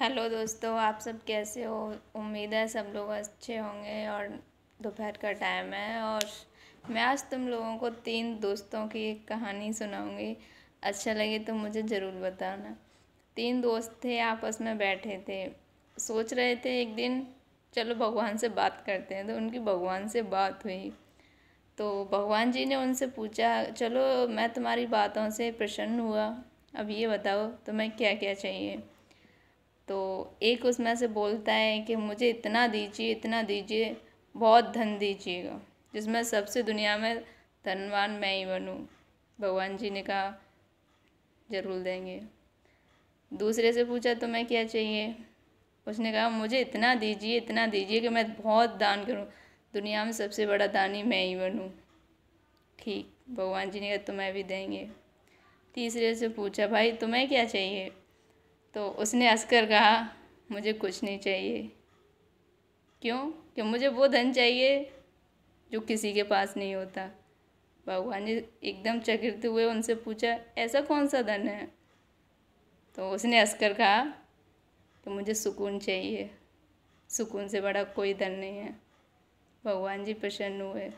hello दोस्तों आप सब कैसे हो उम्मीद है सब लोग अच्छे होंगे और दोपहर का टाइम है और मैं आज तुम लोगों को तीन दोस्तों की एक कहानी सुनाऊंगी अच्छा लगे तो मुझे ज़रूर बताना तीन दोस्त थे आपस में बैठे थे सोच रहे थे एक दिन चलो भगवान से बात करते हैं तो उनकी भगवान से बात हुई तो भगवान जी ने उनसे पूछा चलो मैं तुम्हारी बातों से प्रसन्न हुआ अब ये बताओ तुम्हें क्या क्या चाहिए तो एक उसमें से बोलता है कि मुझे इतना दीजिए इतना दीजिए बहुत धन दीजिएगा जिसमें सबसे दुनिया में धनवान मैं ही बनूँ भगवान जी ने कहा ज़रूर देंगे दूसरे से पूछा तुम्हें क्या चाहिए उसने कहा मुझे इतना दीजिए इतना दीजिए कि मैं बहुत दान करूँ दुनिया में सबसे बड़ा दानी मैं ही बनूँ ठीक भगवान जी ने कहा तुम्हें भी देंगे तीसरे से पूछा भाई तुम्हें क्या चाहिए तो उसने हंसकर कहा मुझे कुछ नहीं चाहिए क्यों कि मुझे वो धन चाहिए जो किसी के पास नहीं होता भगवान ने एकदम चकिरते हुए उनसे पूछा ऐसा कौन सा धन है तो उसने हंसकर कहा कि तो मुझे सुकून चाहिए सुकून से बड़ा कोई धन नहीं है भगवान जी प्रसन्न हुए